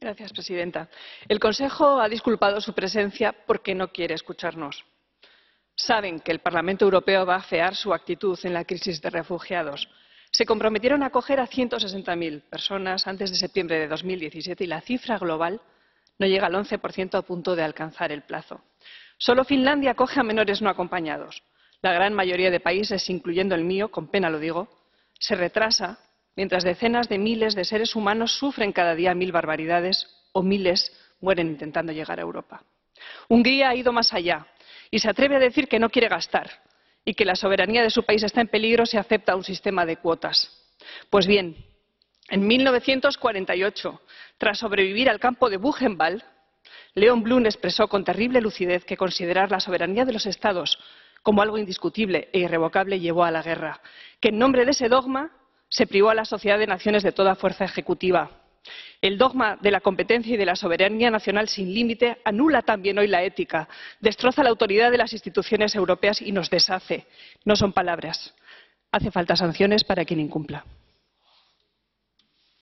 Gracias, presidenta. El Consejo ha disculpado su presencia porque no quiere escucharnos. Saben que el Parlamento Europeo va a afear su actitud en la crisis de refugiados. Se comprometieron a acoger a 160.000 personas antes de septiembre de 2017 y la cifra global no llega al 11% a punto de alcanzar el plazo. Solo Finlandia acoge a menores no acompañados. La gran mayoría de países, incluyendo el mío, con pena lo digo, se retrasa mientras decenas de miles de seres humanos sufren cada día mil barbaridades o miles mueren intentando llegar a Europa. Hungría ha ido más allá y se atreve a decir que no quiere gastar y que la soberanía de su país está en peligro si acepta un sistema de cuotas. Pues bien, en 1948, tras sobrevivir al campo de Buchenwald, Leon Blum expresó con terrible lucidez que considerar la soberanía de los Estados como algo indiscutible e irrevocable llevó a la guerra, que en nombre de ese dogma se privó a la sociedad de naciones de toda fuerza ejecutiva. El dogma de la competencia y de la soberanía nacional sin límite anula también hoy la ética, destroza la autoridad de las instituciones europeas y nos deshace. No son palabras. Hace falta sanciones para quien incumpla.